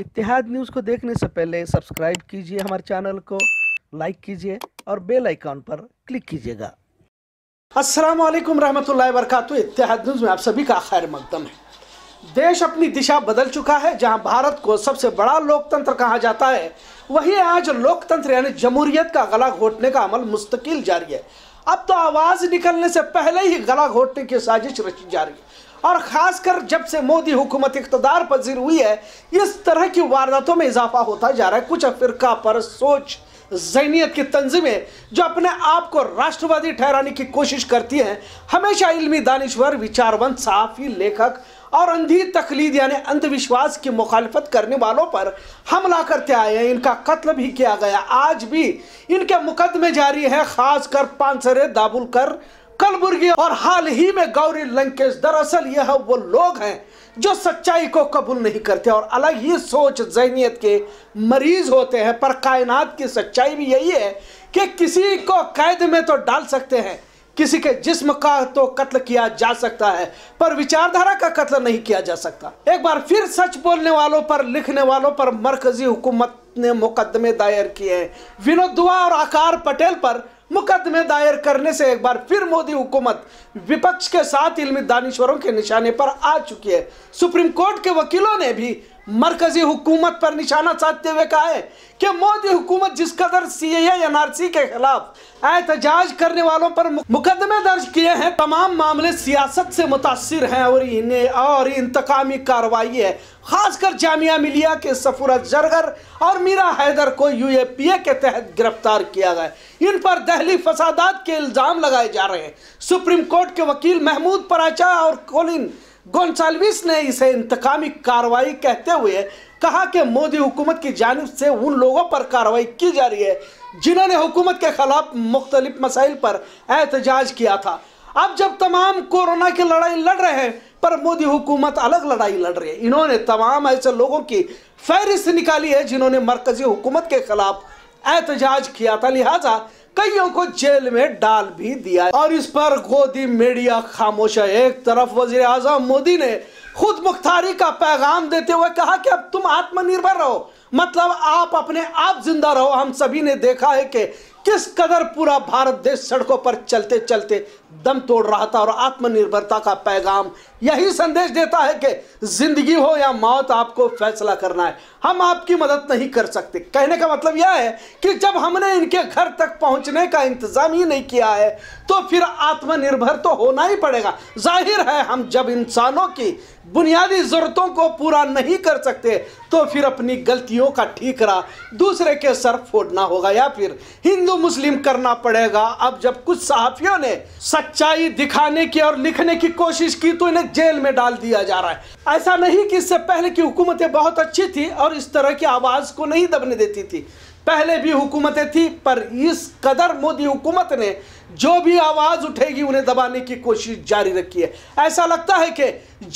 इतिहाद news को देखने से पहले सब्सक्राइब कीजिए हमारे चैनल को लाइक कीजिए और बेल आइकॉन पर क्लिक कीजिएगा अस्सलाम वालेकुम रहमतुल्लाहि वरकatuh इतिहाद न्यूज़ में आप सभी का खैर मकदम है देश अपनी दिशा बदल चुका है जहां भारत को सबसे बड़ा लोकतंत्र कहा जाता है वहीं आज लोकतंत्र यानी जमहूरियत का गला घोटने का अमल मुस्तकिल जारी है अब तो आवाज़ निकलने से पहले ही गला घोटने की साजिश रची जा रही है और खासकर जब से मोदी हुकूमत इकतदार पजीर हुई है इस तरह की वारदातों में इजाफा होता जा रहा है कुछ अफ्रीका पर सोच जहनीत की तंजीमें जो अपने आप को राष्ट्रवादी ठहराने की कोशिश करती हैं हमेशा इलमी दानश्वर विचारवंत सहाफ़ी लेखक और अंधी तकलीद यानी अंधविश्वास की मुखालफत करने वालों पर हमला करते आए हैं इनका कत्ल भी किया गया आज भी इनके मुकदमे जारी है खासकर पानसरे दाबुलकर कलबुर्गी और हाल ही में गौरी लंकेश दरअसल यह वो लोग हैं जो सच्चाई को कबूल नहीं करते और अलग ही सोच जहनीत के मरीज होते हैं पर कायनात की सच्चाई भी यही है कि किसी को कैद में तो डाल सकते हैं किसी के जिस्म का तो कत्ल किया जा सकता है पर विचारधारा का कत्ल नहीं किया जा सकता एक बार फिर सच बोलने वालों पर लिखने वालों पर मरकजी हुकूमत ने मुकदमे दायर किए हैं विनोद दुआ और आकार पटेल पर मुकदमे दायर करने से एक बार फिर मोदी हुकूमत विपक्ष के साथ इलमी दानिश्वरों के निशाने पर आ चुकी है सुप्रीम कोर्ट के वकीलों ने भी मरकजी हुकूमत पर निशाना साधते हुए कहा है कि मोदी हुकूमत जिस कदर सी एन आर सी के खिलाफ एहतजाज करने वालों पर मुकदमे दर्ज किए हैं तमाम मामले सियासत से मुतासर हैं और इन्हें और इंतकामी कार्रवाई है खासकर जामिया मिलिया के सफूरत जरगर और मीरा हैदर को यू ए पी ए के तहत गिरफ्तार किया गया इन पर दहली फसादात के इल्ज़ाम लगाए जा रहे हैं सुप्रीम कोर्ट के वकील महमूद पराचा और कोलिन गोन्सालविस ने इसे इंतकामी कार्रवाई कहते हुए कहा कि मोदी हुकूमत की जानब से उन लोगों पर कार्रवाई की जा रही है जिन्होंने हुकूमत के खिलाफ मुख्तलिफ मसाइल पर एहतजाज किया था अब जब तमाम कोरोना की लड़ाई लड़ रहे हैं पर मोदी हुकूमत अलग लड़ाई लड़ रही है इन्होंने तमाम ऐसे लोगों की फहरिस्त निकाली है जिन्होंने मरकजी हुकूमत के खिलाफ एहतजाज किया था लिहाजा कईयों को जेल में डाल भी दिया और इस पर गोदी मीडिया खामोश है एक तरफ वजीर आजम मोदी ने खुद मुख्तारी का पैगाम देते हुए कहा कि अब तुम आत्मनिर्भर रहो मतलब आप अपने आप जिंदा रहो हम सभी ने देखा है कि किस कदर पूरा भारत देश सड़कों पर चलते चलते दम तोड़ रहा था और आत्मनिर्भरता का पैगाम यही संदेश देता है कि जिंदगी हो या मौत आपको फैसला करना है हम आपकी मदद नहीं कर सकते कहने का मतलब यह है कि जब हमने इनके घर तक पहुंचने का इंतज़ाम ही नहीं किया है तो फिर आत्मनिर्भर तो होना ही पड़ेगा जाहिर है हम जब इंसानों की बुनियादी ज़रूरतों को पूरा नहीं कर सकते तो फिर अपनी गलतियों का ठीकरा दूसरे के सर फोड़ना होगा या फिर हिंदू हिंदू मुस्लिम करना पड़ेगा अब जब कुछ सहाफियों ने सच्चाई दिखाने की और लिखने की कोशिश की तो इन्हें जेल में डाल दिया जा रहा है ऐसा नहीं कि इससे पहले की हुकूमतें बहुत अच्छी थी और इस तरह की आवाज को नहीं दबने देती थी पहले भी हुकूमतें थी पर इस कदर मोदी हुकूमत ने जो भी आवाज़ उठेगी उन्हें दबाने की कोशिश जारी रखी है ऐसा लगता है कि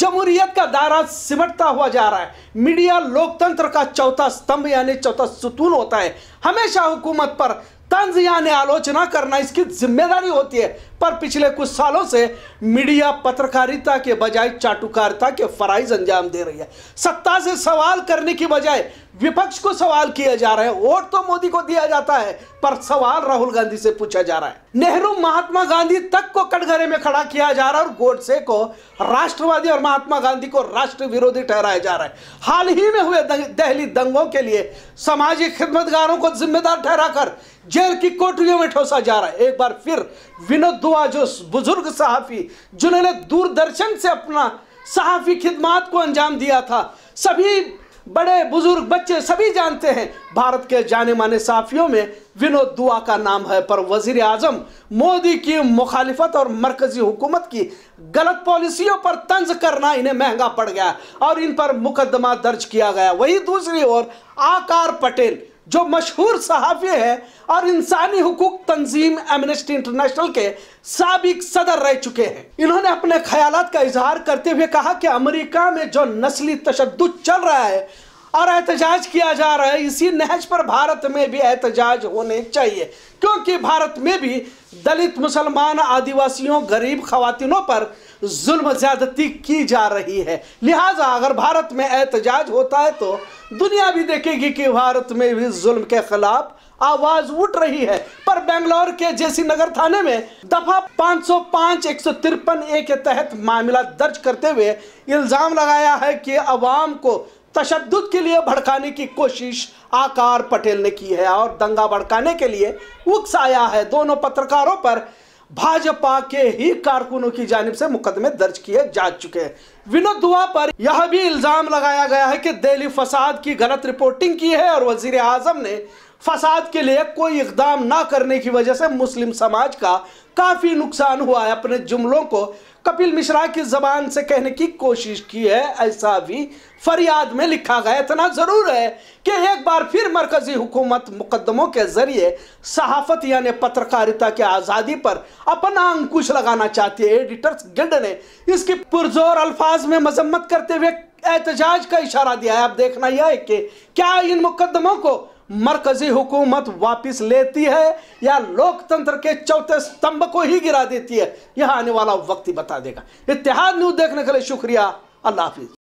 जमहूरियत का दायरा सिमटता हुआ जा रहा है मीडिया लोकतंत्र का चौथा स्तंभ यानी चौथा सुतून होता है हमेशा हुकूमत पर तंज यानी आलोचना करना इसकी जिम्मेदारी होती है पर पिछले कुछ सालों से मीडिया पत्रकारिता के बजाय चाटुकारिता के फराइज अंजाम दे रही है सत्ता से सवाल करने की बजाय विपक्ष को सवाल किया जा रहा है वोट तो मोदी को दिया जाता है पर सवाल राहुल गांधी से पूछा जा रहा है नेहरू महात्मा गांधी तक को कटघरे में खड़ा किया जा रहा है और गोडसे को राष्ट्रवादी और महात्मा गांधी को राष्ट्र विरोधी ठहराया जा रहा है हाल ही में हुए दहली दंगों के लिए सामाजिक खिदमतगारों को जिम्मेदार ठहराकर जेल की कोठरियों में ठोसा जा रहा है एक बार फिर विनोद दुआ जो बुजुर्ग सहाफ़ी जिन्होंने दूरदर्शन से अपना सहाफ़ी खिदमत को अंजाम दिया था सभी बड़े बुजुर्ग बच्चे सभी जानते हैं भारत के जाने माने साफियों में विनोद दुआ का नाम है पर वजीर आजम मोदी की मुखालिफत और मरकजी हुकूमत की गलत पॉलिसियों पर तंज करना इन्हें महंगा पड़ गया और इन पर मुकदमा दर्ज किया गया वही दूसरी ओर आकार पटेल जो मशहूर सहाफ़ी है और इंसानी हकूक तंजीम एमनेस्टी इंटरनेशनल के सबक सदर रह चुके हैं इन्होंने अपने ख्याल का इजहार करते हुए कहा कि अमरीका में जो नस्ली तशद चल रहा है और एहतजाज किया जा रहा है इसी नहज पर भारत में भी एहतजाज होने चाहिए क्योंकि भारत में भी दलित मुसलमान आदिवासियों गरीब खातिनों पर जुल्म ज्यादती की जा रही है लिहाजा अगर भारत में एहतजाज होता है तो दुनिया भी देखेगी कि भारत में भी जुल्म के खिलाफ आवाज उठ रही है पर बेंगलोर के जेसी नगर थाने में दफा 505 सौ ए के तहत मामला दर्ज करते हुए इल्ज़ाम लगाया है कि अवाम को तशद के लिए भड़काने की कोशिश आकार पटेल ने की है और दंगा भड़काने के लिए उकसाया है दोनों पत्रकारों पर भाजपा के ही कारकुनों की जानब से मुकदमे दर्ज किए जा चुके हैं विनोद दुआ पर यह भी इल्ज़ाम लगाया गया है कि दिल्ली फसाद की गलत रिपोर्टिंग की है और वजीर आजम ने फसाद के लिए कोई इकदाम ना करने की वजह से मुस्लिम समाज का काफ़ी नुकसान हुआ है अपने जुमलों को कपिल मिश्रा की जबान से कहने की कोशिश की है ऐसा भी फरियाद में लिखा गया इतना ज़रूर है कि एक बार फिर मरकज़ी हुकूमत मुकदमों के ज़रिए सहाफ़त यानी पत्रकारिता की आज़ादी पर अपना अंकुश लगाना चाहती है एडिटर्स गिल्ड ने इसकी पुरजोर अल्फाज में मजम्मत करते हुए एहतजाज का इशारा दिया है अब देखना यह है कि क्या इन मुकदमों को मरकजी हुकूमत वापस लेती है या लोकतंत्र के चौथे स्तंभ को ही गिरा देती है यह आने वाला वक्त ही बता देगा इतिहाद न्यूज देखने के लिए शुक्रिया अल्लाह हाफिज़